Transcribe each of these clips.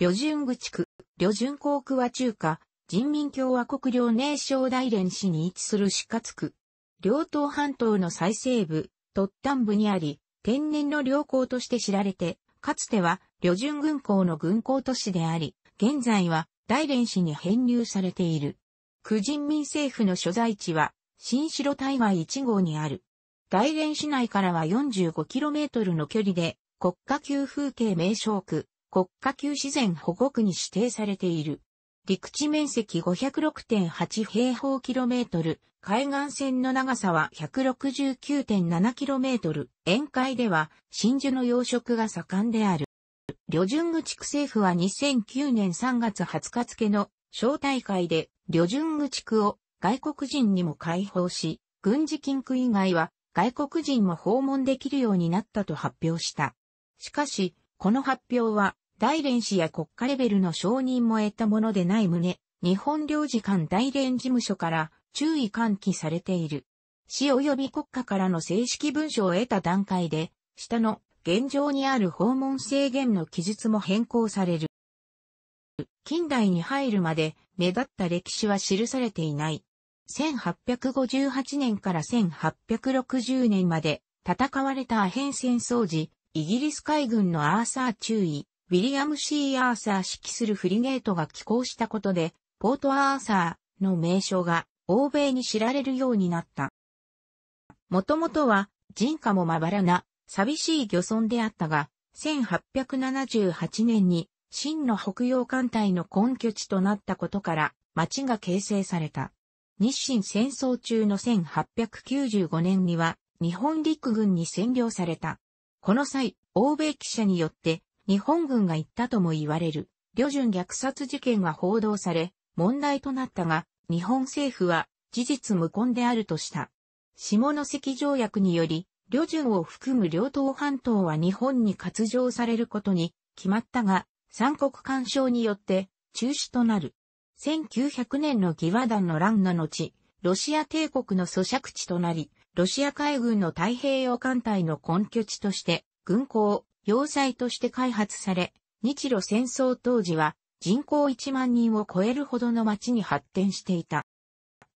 旅順具地区、旅順港区は中華、人民共和国領寧省大連市に位置する四角区。両島半島の最西部、突端部にあり、天然の良港として知られて、かつては、旅順軍港の軍港都市であり、現在は、大連市に編入されている。区人民政府の所在地は、新城対外1号にある。大連市内からは 45km の距離で、国家級風景名勝区、国家級自然保護区に指定されている。陸地面積506.8平方キロメートル、海岸線の長さは169.7キロメートル、沿海では真珠の養殖が盛んである。旅順具地区政府は2009年3月20日付の招待会で旅順具地区を外国人にも開放し、軍事禁区以外は外国人も訪問できるようになったと発表した。しかし、この発表は大連市や国家レベルの承認も得たものでない旨、日本領事館大連事務所から注意喚起されている。市及び国家からの正式文書を得た段階で、下の現状にある訪問制限の記述も変更される。近代に入るまで目立った歴史は記されていない。1858年から1860年まで戦われたアヘン戦争時、イギリス海軍のアーサー注意、ウィリアム・シー・アーサー指揮するフリゲートが寄港したことで、ポート・アーサーの名称が欧米に知られるようになった。もともとは人家もまばらな寂しい漁村であったが、1878年に真の北洋艦隊の根拠地となったことから町が形成された。日清戦争中の1895年には日本陸軍に占領された。この際、欧米記者によって日本軍が行ったとも言われる、旅順虐殺事件が報道され、問題となったが、日本政府は事実無根であるとした。下関条約により、旅順を含む両島半島は日本に割譲されることに決まったが、三国干渉によって中止となる。1900年の義和団の乱の後、ロシア帝国の咀嚼地となり、ロシア海軍の太平洋艦隊の根拠地として、軍港、要塞として開発され、日露戦争当時は人口1万人を超えるほどの町に発展していた。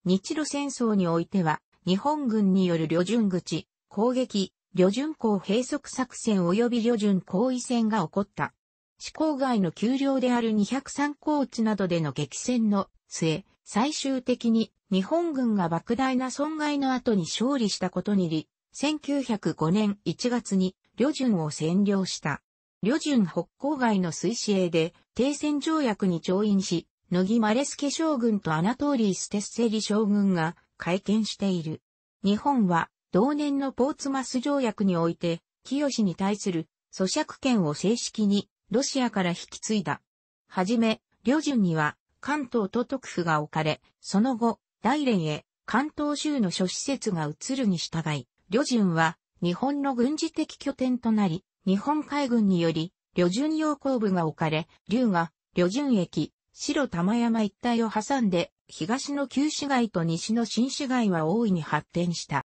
日露戦争においては、日本軍による旅順口、攻撃、旅順港閉塞作戦及び旅順行為戦が起こった。市郊外の丘陵である203高地などでの激戦の末、最終的に日本軍が莫大な損害の後に勝利したことにより、1905年1月に旅順を占領した。旅順北郊外の水死営で停戦条約に調印し、野木マレスケ将軍とアナトーリー・ステッセリ将軍が会見している。日本は同年のポーツマス条約において、清に対する咀嚼権を正式にロシアから引き継いだ。はじめ、旅順には関東都督府が置かれ、その後、大連へ関東州の諸施設が移るに従い、旅順は日本の軍事的拠点となり、日本海軍により、旅順要工部が置かれ、龍が、旅順駅、白玉山一帯を挟んで、東の旧市街と西の新市街は大いに発展した。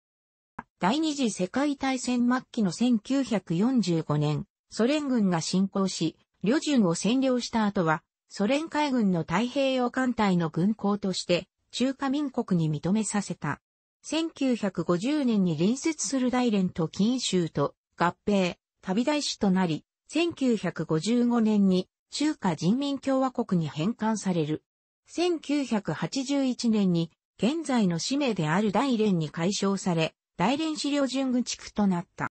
第二次世界大戦末期の1945年、ソ連軍が侵攻し、旅順を占領した後は、ソ連海軍の太平洋艦隊の軍港として、中華民国に認めさせた。1950年に隣接する大連と金州と合併、旅大市となり、1955年に中華人民共和国に返還される。1981年に現在の使名である大連に解消され、大連市旅順具地区となった。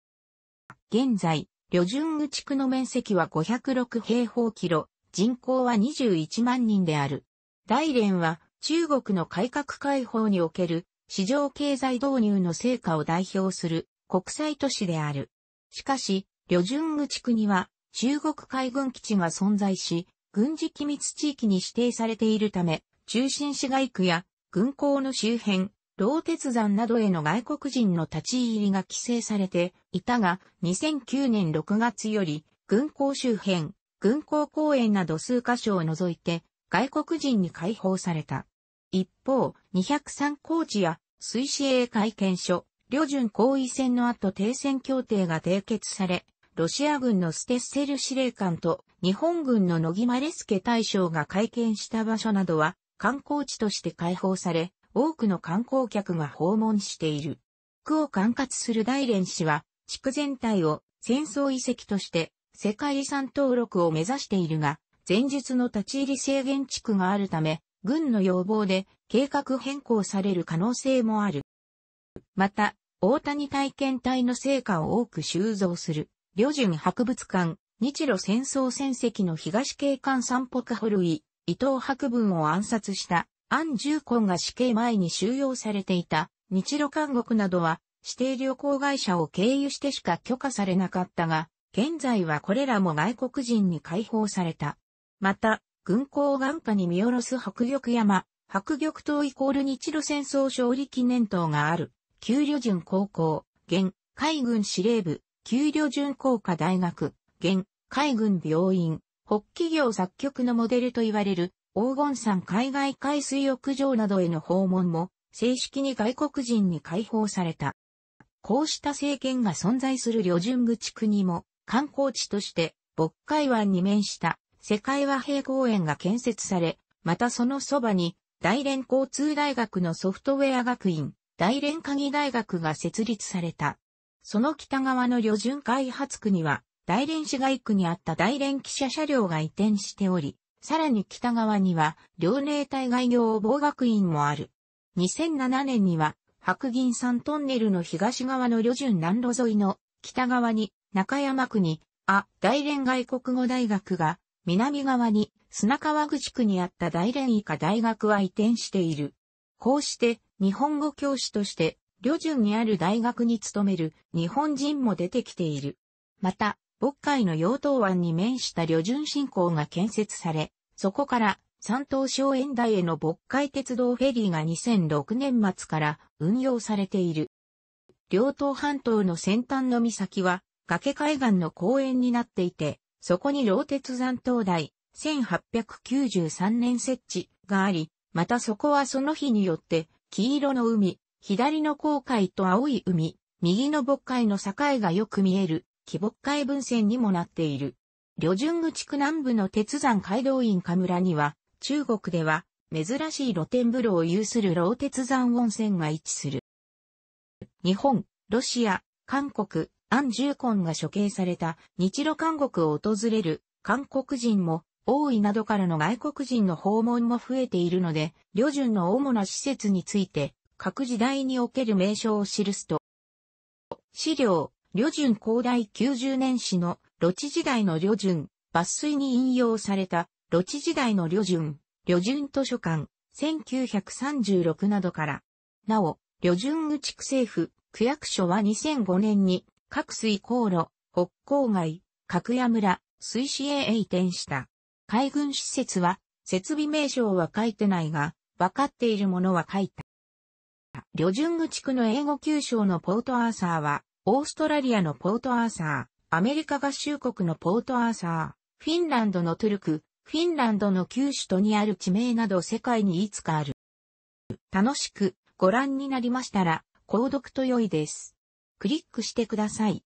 現在、旅順具地区の面積は506平方キロ、人口は21万人である。大連は中国の改革開放における市場経済導入の成果を代表する国際都市である。しかし、旅順具地区には中国海軍基地が存在し、軍事機密地域に指定されているため、中心市街区や軍港の周辺、老鉄山などへの外国人の立ち入りが規制されていたが、2009年6月より、軍港周辺、軍港公園など数箇所を除いて、外国人に開放された。一方、203高地や水死営会見所、旅順行為戦の後停戦協定が締結され、ロシア軍のステッセル司令官と日本軍の野木マレスケ大将が会見した場所などは観光地として開放され、多くの観光客が訪問している。区を管轄する大連市は、地区全体を戦争遺跡として世界遺産登録を目指しているが、前述の立ち入り制限地区があるため、軍の要望で計画変更される可能性もある。また、大谷体験隊の成果を多く収蔵する、旅順博物館、日露戦争戦績の東警官散歩ホルイ、伊藤博文を暗殺した、安重根が死刑前に収容されていた、日露監獄などは、指定旅行会社を経由してしか許可されなかったが、現在はこれらも外国人に解放された。また、軍港眼下に見下ろす白玉山、白玉島イコール日露戦争勝利記念塔がある、給旅順高校、現、海軍司令部、給旅順工科大学、現、海軍病院、北企業作曲のモデルと言われる、黄金山海外海水浴場などへの訪問も、正式に外国人に解放された。こうした政権が存在する旅順区国も、観光地として、渤海湾に面した世界和平公園が建設され、またそのそばに、大連交通大学のソフトウェア学院、大連科技大学が設立された。その北側の旅順開発区には、大連市街区にあった大連汽車車両が移転しており、さらに北側には、両霊隊外業防学院もある。2007年には、白銀山トンネルの東側の旅順南路沿いの北側に、中山区に、あ、大連外国語大学が南側に砂川口区にあった大連医科大学は移転している。こうして日本語教師として、旅順にある大学に勤める日本人も出てきている。また、渤海の養東湾に面した旅順振興が建設され、そこから山東省園台への渤海鉄道フェリーが2006年末から運用されている。両島半島の先端の岬は崖海岸の公園になっていて、そこに老鉄山灯台、1893年設置があり、またそこはその日によって、黄色の海、左の航海と青い海、右の渤海の境がよく見える、木渤海分線にもなっている。旅順具地区南部の鉄山街道院河村には、中国では、珍しい露天風呂を有する老鉄山温泉が位置する。日本、ロシア、韓国、アン・ジュコンが処刑された日露韓国を訪れる韓国人も、多いなどからの外国人の訪問も増えているので、旅順の主な施設について、各時代における名称を記すと、資料、旅順高大90年史の、路地時代の旅順、抜粋に引用された、路地時代の旅順、旅順図書館、1936などから、なお、旅順区地区政府、区役所は2005年に各水航路、北郊外、角屋村、水市へ移転した。海軍施設は、設備名称は書いてないが、分かっているものは書いた。旅順具地区の英語旧称のポートアーサーは、オーストラリアのポートアーサー、アメリカ合衆国のポートアーサー、フィンランドのトゥルク、フィンランドの旧首都にある地名など世界にいつかある。楽しくご覧になりましたら、購読と良いです。クリックしてください。